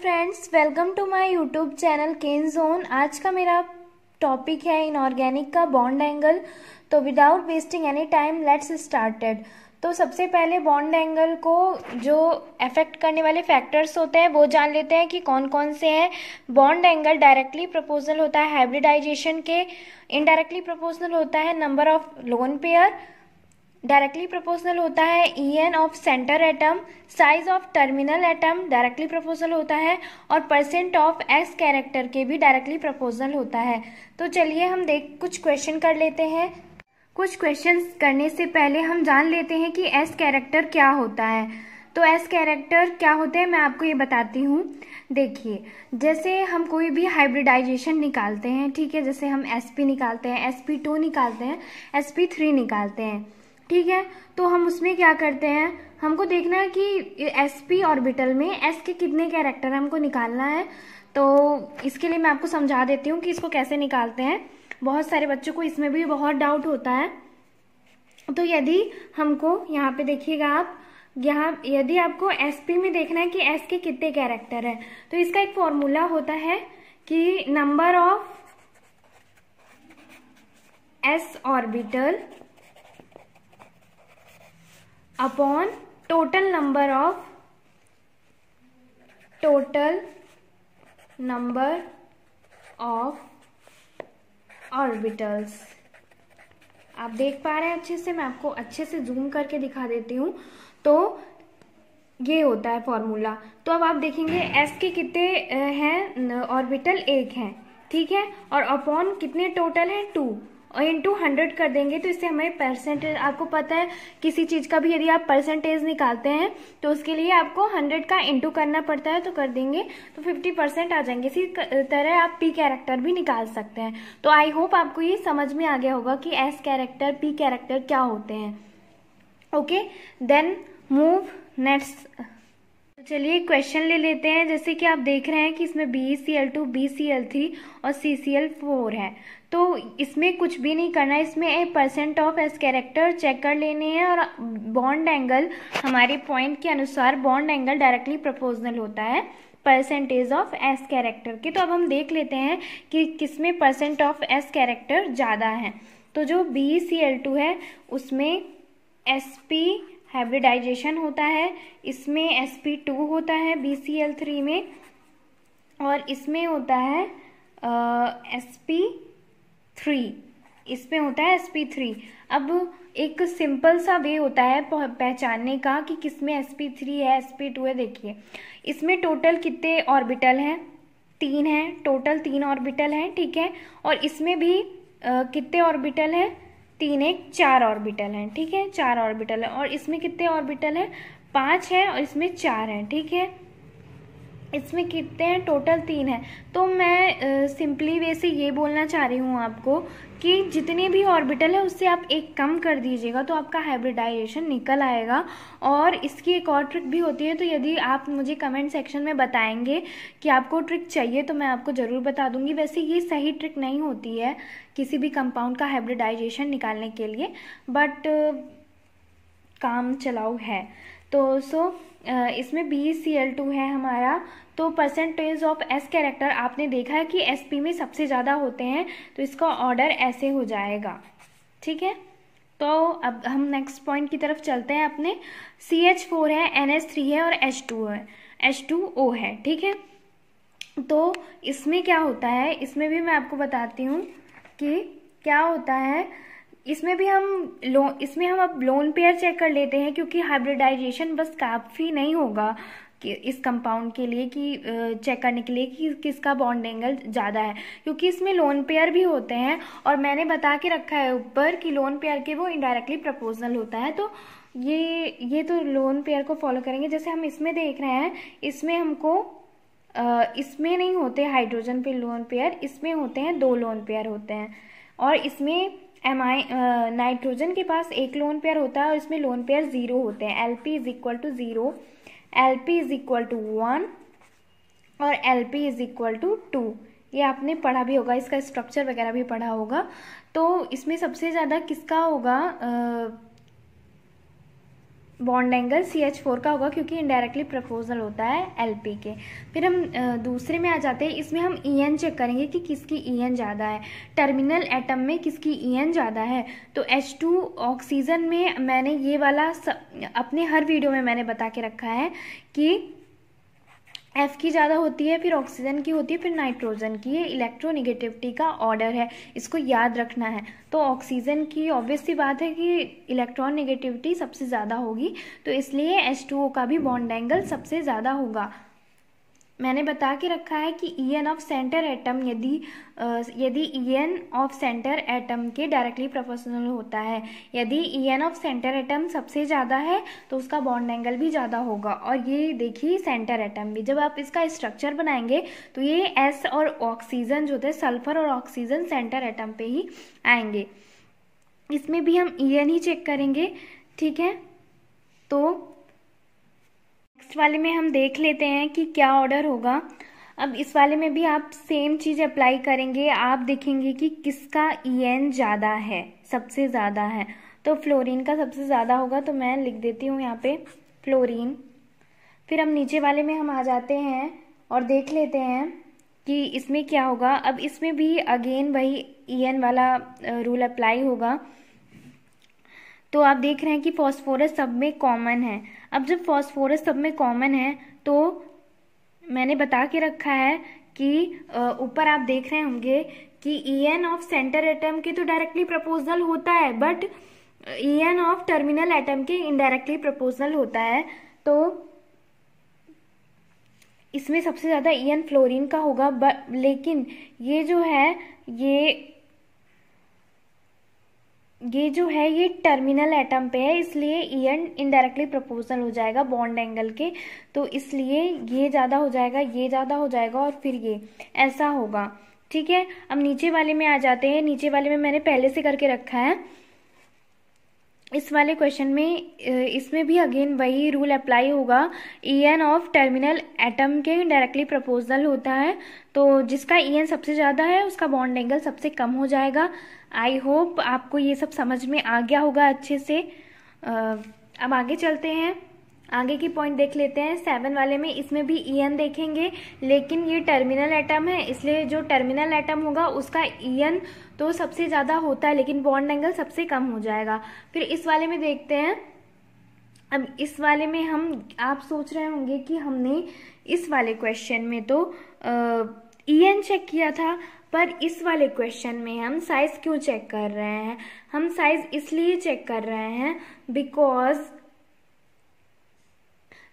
friends welcome to my YouTube channel Ken Zone आज का मेरा टॉपिक है इनऑर्गेनिक का बॉन्ड एंगल तो without wasting any time let's started तो सबसे पहले बॉन्ड एंगल को जो अफेक्ट करने वाले फैक्टर्स होते हैं वो जान लेते हैं कि कौन कौन से हैं बॉन्ड एंगल डायरेक्टली प्रपोजल होता है हाइब्रिडाइजेशन के इनडायरेक्टली प्रपोजल होता है number of lone pair directly proportional होता है E N of centre atom size of terminal atom directly proportional होता है और परसेंट ऑफ एक्स कैरेक्टर के भी डायरेक्टली प्रोपोर्शनल होता है तो चलिए हम देख कुछ क्वेश्चन कर लेते हैं कुछ क्वेश्चन करने से पहले हम जान लेते हैं कि एस कैरेक्टर क्या होता है तो एस कैरेक्टर क्या होते हैं मैं आपको ये बताती हूँ देखिए जैसे हम कोई भी हाइब्रिडाइजेशन निकालते हैं ठीक है जैसे हम एस पी निकालते हैं एस पी टू निकालते हैं एस पी थ्री निकालते हैं ठीक है तो हम उसमें क्या करते हैं हमको देखना है कि एस पी ऑर्बिटल में एस के कितने कैरेक्टर हमको निकालना है तो इसके लिए मैं आपको समझा देती हूँ कि इसको कैसे निकालते हैं बहुत सारे बच्चों को इसमें भी बहुत डाउट होता है तो यदि हमको यहाँ पे देखिएगा आप यहाँ यदि आपको पी में देखना है कि एस के कितने कैरेक्टर है तो इसका एक फॉर्मूला होता है कि number of S orbital upon total number of total number of orbitals आप देख पा रहे हैं अच्छे से मैं आपको अच्छे से जूम करके दिखा देती हूँ तो ये होता है फॉर्मूला तो अब आप देखेंगे एस के कितने हैं ऑर्बिटल एक हैं ठीक है और अपॉन कितने टोटल हैं टू इंटू हंड्रेड कर देंगे तो इससे हमें परसेंटेज आपको पता है किसी चीज़ का भी यदि आप परसेंटेज निकालते हैं तो उसके लिए आपको हंड्रेड का इंटू करना पड़ता है तो कर देंगे तो फिफ्टी परसेंट आ जाएंगे इसी तरह आप पी कैरेक्टर भी निकाल सकते हैं तो आई होप आपको ये समझ में आ गया होगा कि एस कैरेक्टर पी कैरेक्टर क्या होते हैं ओके देन मूव नेक्स्ट चलिए क्वेश्चन ले लेते हैं जैसे कि आप देख रहे हैं कि इसमें B C L two B C L three और सी सी एल फोर है तो इसमें कुछ भी नहीं करना है इसमें a percent of S character check कर लेने हैं और बॉन्ड एंगल हमारे पॉइंट के अनुसार बॉन्ड एंगल डायरेक्टली प्रपोजनल होता है परसेंटेज ऑफ एस कैरेक्टर के तो अब हम देख लेते हैं कि किसमें परसेंट ऑफ एस कैरेक्टर ज़्यादा है तो जो बी सी एल टू है उसमें एस पी हाइब्रिडाइजेशन होता है इसमें एस पी टू होता है बी सी एल थ्री में और इसमें होता है एस पी थ्री इसमें होता है एस पी थ्री अब एक सिंपल सा वे होता है पहचानने का कि किसमें एस पी थ्री है एस पी टू है देखिए इसमें टोटल कितने ऑर्बिटल हैं तीन हैं टोटल तीन ऑर्बिटल हैं ठीक है और इसमें भी कितने ऑर्बिटल हैं तीन एक चार ऑर्बिटल हैं ठीक है चार ऑर्बिटल है और इसमें कितने ऑर्बिटल हैं पांच हैं और इसमें चार हैं ठीक है इसमें कितने हैं टोटल तीन है तो मैं सिंपली वे से ये बोलना चाह रही हूँ आपको कि जितने भी ऑर्बिटल है उससे आप एक कम कर दीजिएगा तो आपका हाइब्रिडाइजेशन निकल आएगा और इसकी एक और ट्रिक भी होती है तो यदि आप मुझे कमेंट सेक्शन में बताएंगे कि आपको ट्रिक चाहिए तो मैं आपको ज़रूर बता दूंगी वैसे ये सही ट्रिक नहीं होती है किसी भी कंपाउंड का हाइब्रिडाइजेशन निकालने के लिए बट काम चलाऊ है तो सो इसमें बी सी एल टू है हमारा तो परसेंटेज ऑफ एस कैरेक्टर आपने देखा है कि एस पी में सबसे ज़्यादा होते हैं तो इसका ऑर्डर ऐसे हो जाएगा ठीक है तो अब हम नेक्स्ट पॉइंट की तरफ चलते हैं अपने सी एच फोर है एन एच थ्री है और एच टू है एच टू ओ है ठीक है तो इसमें क्या होता है इसमें भी मैं आपको बताती हूँ कि क्या होता है इसमें भी हम लोन इसमें हम अब लोन पेयर चेक कर लेते हैं क्योंकि हाइब्रिडाइजेशन बस काफ़ी नहीं होगा कि इस कंपाउंड के लिए कि चेक करने के लिए कि किसका बॉन्ड एंगल ज़्यादा है क्योंकि इसमें लोन पेयर भी होते हैं और मैंने बता के रखा है ऊपर कि लोन पेयर के वो इनडायरेक्टली प्रपोजनल होता है तो ये ये तो लोन पेयर को फॉलो करेंगे जैसे हम इसमें देख रहे हैं इसमें हमको इसमें नहीं होते हाइड्रोजन पे लोन पेयर इसमें होते हैं दो लोन पेयर होते हैं और इसमें एम आई नाइट्रोजन के पास एक लोन पेयर होता है और इसमें लोन पेयर जीरो होते हैं L P is equal to zero L P is equal to one और L P is equal to two ये आपने पढ़ा भी होगा इसका स्ट्रक्चर वगैरह भी पढ़ा होगा तो इसमें सबसे ज़्यादा किसका होगा bond angle C H four का होगा क्योंकि इनडायरेक्टली प्रपोजल होता है एल पी के फिर हम दूसरे में आ जाते हैं इसमें हम ई एन चेक करेंगे कि किसकी ई e एन ज़्यादा है टर्मिनल एटम में किसकी ई e एन ज़्यादा है तो एच टू ऑक्सीजन में मैंने ये वाला स, अपने हर वीडियो में मैंने बता के रखा है कि एफ की ज़्यादा होती है फिर ऑक्सीजन की होती है फिर नाइट्रोजन की ये इलेक्ट्रोनिगेटिविटी का ऑर्डर है इसको याद रखना है तो ऑक्सीजन की ऑब्वियस सी बात है कि इलेक्ट्रॉन निगेटिविटी सबसे ज़्यादा होगी तो इसलिए एच टू ओ का भी बॉन्ड एंगल सबसे ज़्यादा होगा मैंने बता के रखा है कि E N of centre atom यदि यदि E N of centre atom के डायरेक्टली प्रोपोर्शनल होता है यदि E N of centre atom सबसे ज़्यादा है तो उसका बॉन्ड एंगल भी ज़्यादा होगा और ये देखिए सेंटर एटम भी जब आप इसका स्ट्रक्चर बनाएंगे तो ये एस और ऑक्सीजन जो थे सल्फर और ऑक्सीजन सेंटर एटम पे ही आएंगे इसमें भी हम ई एन ही चेक करेंगे ठीक है तो नेक्स्ट वाले में हम देख लेते हैं कि क्या ऑर्डर होगा अब इस वाले में भी आप सेम चीज़ अप्लाई करेंगे आप देखेंगे कि किसका ई ज़्यादा है सबसे ज़्यादा है तो फ्लोरीन का सबसे ज़्यादा होगा तो मैं लिख देती हूँ यहाँ पे फ्लोरीन फिर हम नीचे वाले में हम आ जाते हैं और देख लेते हैं कि इसमें क्या होगा अब इसमें भी अगेन वही ई वाला रूल अप्लाई होगा तो आप देख रहे हैं कि फॉस्फोरस सब में कॉमन है अब जब फॉस्फोरस सब में कॉमन है तो मैंने बता के रखा है कि ऊपर आप देख रहे होंगे कि E N of centre atom के तो डायरेक्टली प्रपोजल होता है but E N of terminal atom के इनडायरेक्टली प्रपोजल होता है तो इसमें सबसे ज़्यादा ई एन फ्लोरिन का होगा लेकिन ये जो है ये ये जो है ये टर्मिनल एटम पे है इसलिए ईयन इनडायरेक्टली प्रपोजल हो जाएगा बॉन्ड एंगल के तो इसलिए ये ज़्यादा हो जाएगा ये ज़्यादा हो जाएगा और फिर ये ऐसा होगा ठीक है अब नीचे वाले में आ जाते हैं नीचे वाले में मैंने पहले से करके रखा है इस वाले क्वेश्चन में इसमें भी अगेन वही रूल अप्लाई होगा E N of terminal atom के डायरेक्टली प्रपोजल होता है तो जिसका ई e एन सबसे ज़्यादा है उसका बॉन्ड एंगल सबसे कम हो जाएगा आई होप आपको ये सब समझ में आ गया होगा अच्छे से अब आगे चलते हैं आगे की पॉइंट देख लेते हैं सेवन वाले में इसमें भी ई देखेंगे लेकिन ये टर्मिनल एटम है इसलिए जो टर्मिनल एटम होगा उसका ई तो सबसे ज़्यादा होता है लेकिन बॉन्ड एंगल सबसे कम हो जाएगा फिर इस वाले में देखते हैं अब इस वाले में हम आप सोच रहे होंगे कि हमने इस वाले क्वेश्चन में तो ई एन चेक किया था पर इस वाले क्वेश्चन में हम साइज़ क्यों चेक कर रहे हैं हम साइज़ इसलिए चेक कर रहे हैं बिकॉज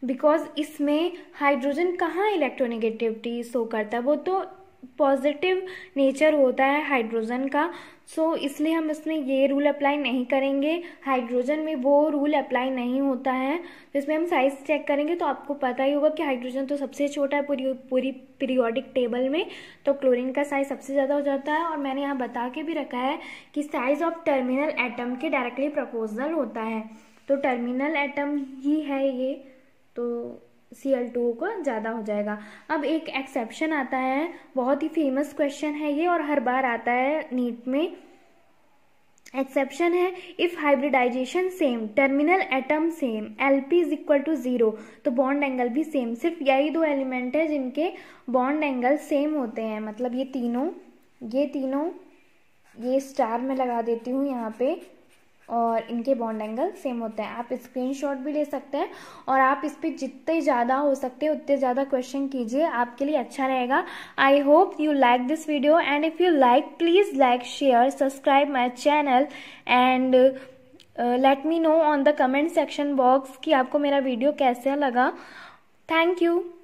बिकॉज इसमें हाइड्रोजन कहाँ इलेक्ट्रोनेगेटिविटी शो करता है वो तो पॉजिटिव नेचर होता है हाइड्रोजन का सो so, इसलिए हम इसमें ये रूल अप्लाई नहीं करेंगे हाइड्रोजन में वो रूल अप्लाई नहीं होता है तो इसमें हम साइज चेक करेंगे तो आपको पता ही होगा कि हाइड्रोजन तो सबसे छोटा है पूरी पूरी पीरियोडिक टेबल में तो क्लोरीन का साइज सबसे ज़्यादा हो जाता है और मैंने यहाँ बता के भी रखा है कि साइज ऑफ टर्मिनल एटम के डायरेक्टली प्रपोजल होता है तो टर्मिनल एटम ही है ये तो सी एल टू का ज़्यादा हो जाएगा अब एक एक्सेप्शन आता है बहुत ही फेमस क्वेश्चन है ये और हर बार आता है नीट में एक्सेप्शन है if hybridization same terminal atom same L P is equal to zero तो बॉन्ड एंगल भी सेम सिर्फ यही दो एलिमेंट है जिनके बॉन्ड एंगल सेम होते हैं मतलब ये तीनों ये तीनों ये स्टार में लगा देती हूँ यहाँ पे और इनके बॉन्ड एंगल सेम होते हैं आप स्क्रीनशॉट भी ले सकते हैं और आप इस पर जितने ज़्यादा हो सकते हैं उतने ज़्यादा क्वेश्चन कीजिए आपके लिए अच्छा रहेगा I hope you like this video and if you like please like share subscribe my channel and let me know on the comment section box कि आपको मेरा वीडियो कैसा लगा थैंक यू